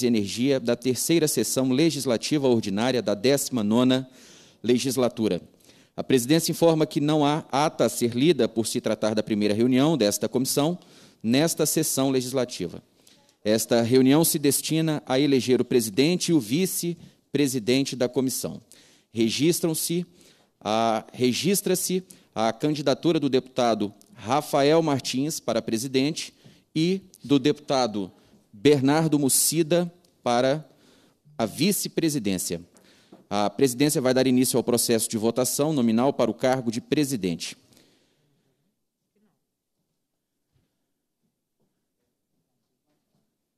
e Energia da terceira sessão legislativa ordinária da 19ª legislatura. A presidência informa que não há ata a ser lida por se tratar da primeira reunião desta comissão nesta sessão legislativa. Esta reunião se destina a eleger o presidente e o vice-presidente da comissão. Registram-se registra-se a candidatura do deputado Rafael Martins para presidente e do deputado Bernardo Mucida para a vice-presidência. A presidência vai dar início ao processo de votação nominal para o cargo de presidente.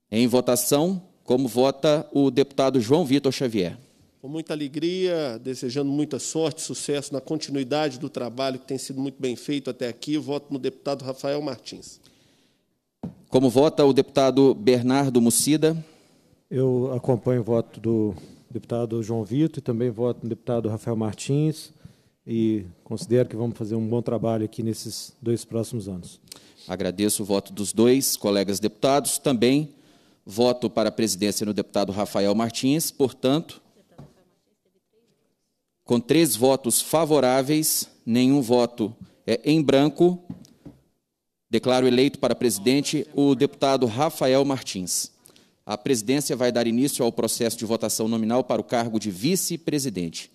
Em votação, como vota o deputado João Vitor Xavier? Com muita alegria, desejando muita sorte, sucesso na continuidade do trabalho que tem sido muito bem feito até aqui, voto no deputado Rafael Martins. Como vota o deputado Bernardo Mucida? Eu acompanho o voto do deputado João Vitor e também voto do deputado Rafael Martins e considero que vamos fazer um bom trabalho aqui nesses dois próximos anos. Agradeço o voto dos dois colegas deputados. Também voto para a presidência no deputado Rafael Martins. Portanto, com três votos favoráveis, nenhum voto é em branco, Declaro eleito para presidente o deputado Rafael Martins. A presidência vai dar início ao processo de votação nominal para o cargo de vice-presidente.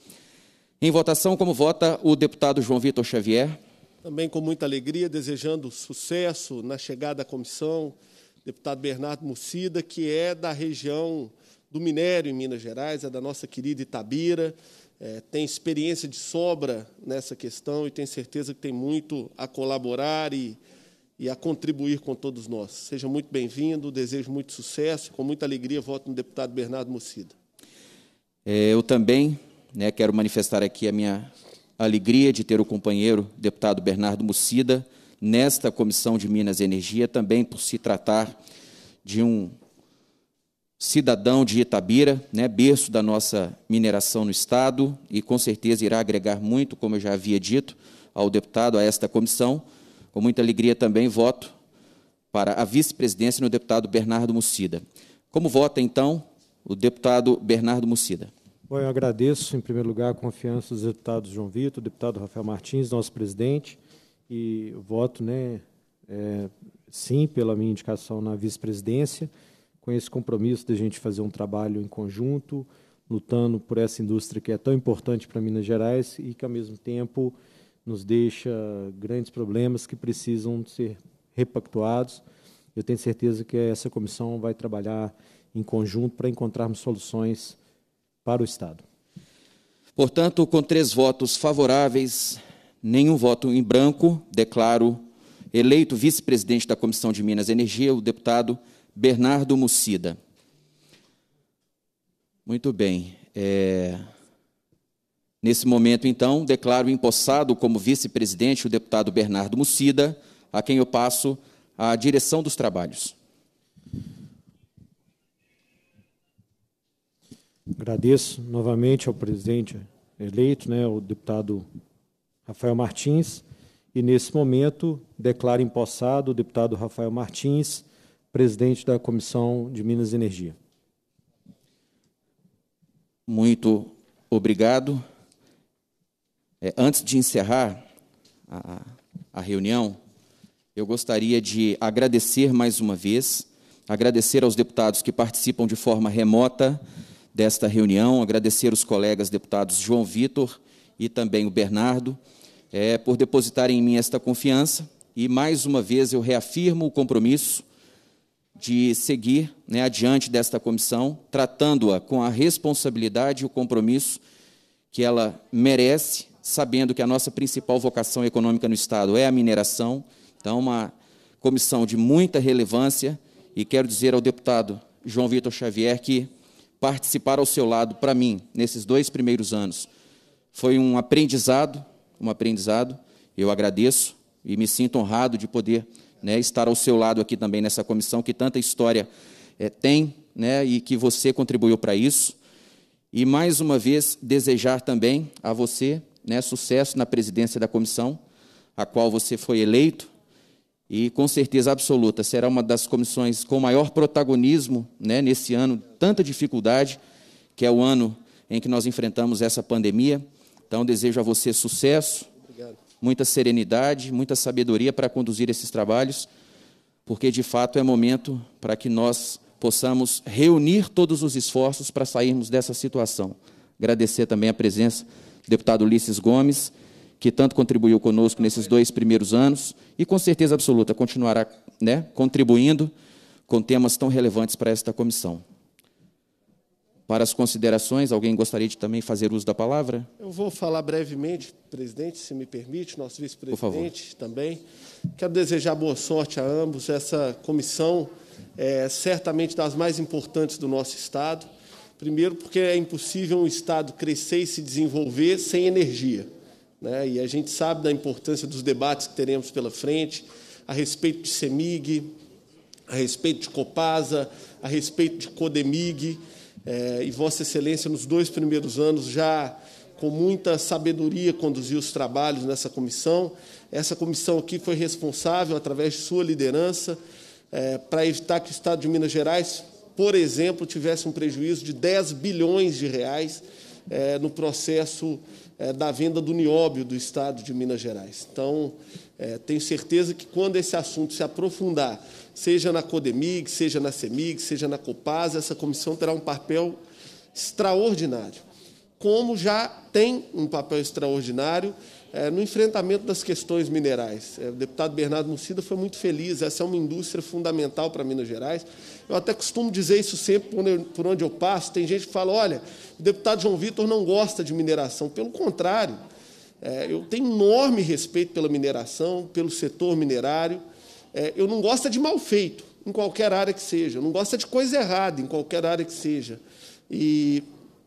Em votação, como vota o deputado João Vitor Xavier? Também com muita alegria, desejando sucesso na chegada à comissão, deputado Bernardo Mucida, que é da região do minério em Minas Gerais, é da nossa querida Itabira, é, tem experiência de sobra nessa questão e tenho certeza que tem muito a colaborar e e a contribuir com todos nós. Seja muito bem-vindo, desejo muito sucesso, com muita alegria voto no deputado Bernardo Mucida. É, eu também né, quero manifestar aqui a minha alegria de ter o companheiro deputado Bernardo Mucida nesta Comissão de Minas e Energia, também por se tratar de um cidadão de Itabira, né, berço da nossa mineração no Estado, e com certeza irá agregar muito, como eu já havia dito, ao deputado, a esta comissão, com muita alegria também voto para a vice-presidência no deputado Bernardo Mucida. Como vota, então, o deputado Bernardo Mucida? Bom, eu agradeço, em primeiro lugar, a confiança dos deputados João Vitor, deputado Rafael Martins, nosso presidente, e voto, né, é, sim, pela minha indicação na vice-presidência, com esse compromisso de a gente fazer um trabalho em conjunto, lutando por essa indústria que é tão importante para Minas Gerais e que, ao mesmo tempo, nos deixa grandes problemas que precisam ser repactuados. Eu tenho certeza que essa comissão vai trabalhar em conjunto para encontrarmos soluções para o Estado. Portanto, com três votos favoráveis, nenhum voto em branco, declaro eleito vice-presidente da Comissão de Minas e Energia, o deputado Bernardo Mucida. Muito bem. É... Nesse momento, então, declaro empossado como vice-presidente o deputado Bernardo Mucida, a quem eu passo a direção dos trabalhos. Agradeço novamente ao presidente eleito, né, o deputado Rafael Martins, e nesse momento declaro empossado o deputado Rafael Martins, presidente da Comissão de Minas e Energia. Muito obrigado. É, antes de encerrar a, a reunião, eu gostaria de agradecer mais uma vez, agradecer aos deputados que participam de forma remota desta reunião, agradecer os colegas deputados João Vitor e também o Bernardo é, por depositarem em mim esta confiança e mais uma vez eu reafirmo o compromisso de seguir né, adiante desta comissão, tratando-a com a responsabilidade e o compromisso que ela merece sabendo que a nossa principal vocação econômica no Estado é a mineração, então, uma comissão de muita relevância, e quero dizer ao deputado João Vitor Xavier que participar ao seu lado, para mim, nesses dois primeiros anos, foi um aprendizado, um aprendizado, eu agradeço e me sinto honrado de poder né, estar ao seu lado aqui também nessa comissão que tanta história é, tem né, e que você contribuiu para isso. E mais uma vez desejar também a você né, sucesso na presidência da comissão, a qual você foi eleito, e com certeza absoluta será uma das comissões com maior protagonismo né, nesse ano, tanta dificuldade, que é o ano em que nós enfrentamos essa pandemia. Então, desejo a você sucesso, Obrigado. muita serenidade, muita sabedoria para conduzir esses trabalhos, porque de fato é momento para que nós possamos reunir todos os esforços para sairmos dessa situação. Agradecer também a presença deputado Ulisses Gomes, que tanto contribuiu conosco nesses dois primeiros anos e, com certeza absoluta, continuará né, contribuindo com temas tão relevantes para esta comissão. Para as considerações, alguém gostaria de também fazer uso da palavra? Eu vou falar brevemente, presidente, se me permite, nosso vice-presidente também. Quero desejar boa sorte a ambos. Essa comissão é certamente das mais importantes do nosso Estado. Primeiro, porque é impossível um Estado crescer e se desenvolver sem energia. Né? E a gente sabe da importância dos debates que teremos pela frente a respeito de CEMIG, a respeito de Copasa, a respeito de Codemig. É, e Vossa Excelência, nos dois primeiros anos, já com muita sabedoria conduziu os trabalhos nessa comissão. Essa comissão aqui foi responsável, através de sua liderança, é, para evitar que o Estado de Minas Gerais por exemplo, tivesse um prejuízo de 10 bilhões de reais é, no processo é, da venda do nióbio do Estado de Minas Gerais. Então, é, tenho certeza que quando esse assunto se aprofundar, seja na CODEMIG, seja na CEMIG, seja na COPAS, essa comissão terá um papel extraordinário, como já tem um papel extraordinário é, no enfrentamento das questões minerais. É, o deputado Bernardo Mucida foi muito feliz, essa é uma indústria fundamental para Minas Gerais. Eu até costumo dizer isso sempre por onde, eu, por onde eu passo. Tem gente que fala: olha, o deputado João Vitor não gosta de mineração. Pelo contrário, é, eu tenho enorme respeito pela mineração, pelo setor minerário. É, eu não gosto de mal feito, em qualquer área que seja. Eu não gosto de coisa errada, em qualquer área que seja. E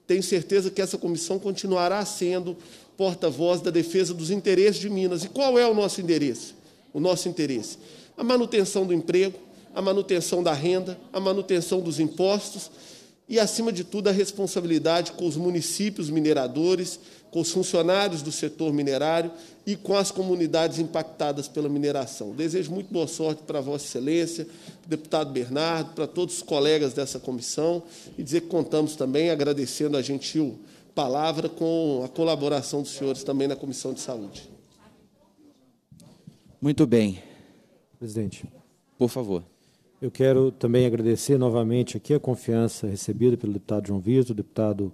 tenho certeza que essa comissão continuará sendo porta-voz da defesa dos interesses de Minas. E qual é o nosso endereço? O nosso interesse. A manutenção do emprego, a manutenção da renda, a manutenção dos impostos e, acima de tudo, a responsabilidade com os municípios mineradores, com os funcionários do setor minerário e com as comunidades impactadas pela mineração. Desejo muito boa sorte para Vossa Excelência, deputado Bernardo, para todos os colegas dessa comissão e dizer que contamos também agradecendo a gentil palavra com a colaboração dos senhores também na Comissão de Saúde. Muito bem. Presidente. Por favor. Eu quero também agradecer novamente aqui a confiança recebida pelo deputado João Vitor, deputado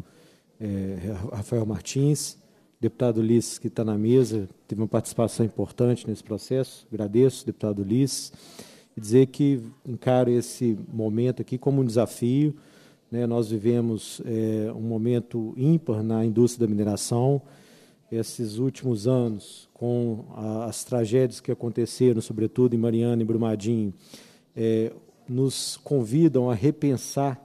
é, Rafael Martins, deputado Ulisses, que está na mesa, teve uma participação importante nesse processo. Agradeço, deputado Ulisses. E dizer que encaro esse momento aqui como um desafio né, nós vivemos é, um momento ímpar na indústria da mineração. Esses últimos anos, com a, as tragédias que aconteceram, sobretudo em Mariana e Brumadinho, é, nos convidam a repensar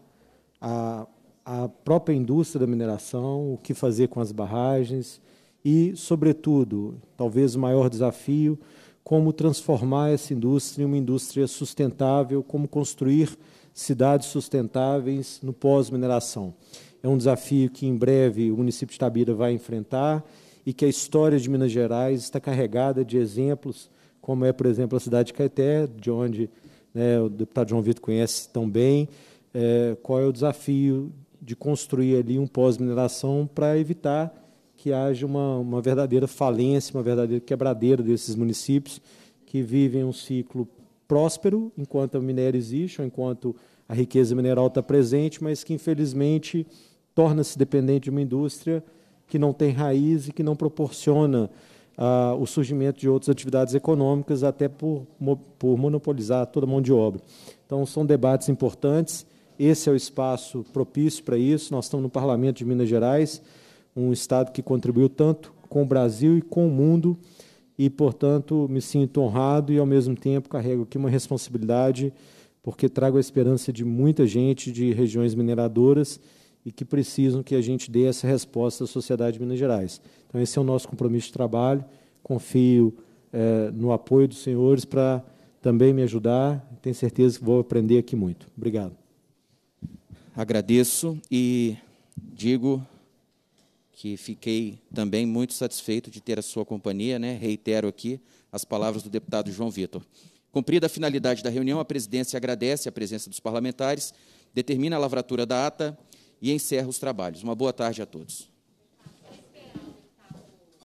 a, a própria indústria da mineração, o que fazer com as barragens e, sobretudo, talvez o maior desafio, como transformar essa indústria em uma indústria sustentável, como construir cidades sustentáveis no pós-mineração. É um desafio que em breve o município de Tabira vai enfrentar e que a história de Minas Gerais está carregada de exemplos, como é, por exemplo, a cidade de Caeté, de onde né, o deputado João Vitor conhece tão bem, é, qual é o desafio de construir ali um pós-mineração para evitar que haja uma, uma verdadeira falência, uma verdadeira quebradeira desses municípios que vivem um ciclo próspero enquanto o minério existe, ou enquanto a riqueza mineral está presente, mas que infelizmente torna-se dependente de uma indústria que não tem raiz e que não proporciona ah, o surgimento de outras atividades econômicas, até por, por monopolizar toda a mão de obra. Então, são debates importantes. Esse é o espaço propício para isso. Nós estamos no Parlamento de Minas Gerais, um Estado que contribuiu tanto com o Brasil e com o mundo e, portanto, me sinto honrado e, ao mesmo tempo, carrego aqui uma responsabilidade, porque trago a esperança de muita gente de regiões mineradoras e que precisam que a gente dê essa resposta à sociedade de Minas Gerais. Então, esse é o nosso compromisso de trabalho. Confio eh, no apoio dos senhores para também me ajudar. Tenho certeza que vou aprender aqui muito. Obrigado. Agradeço e digo que fiquei também muito satisfeito de ter a sua companhia, né? Reitero aqui as palavras do deputado João Vitor. Cumprida a finalidade da reunião, a presidência agradece a presença dos parlamentares, determina a lavratura da ata e encerra os trabalhos. Uma boa tarde a todos.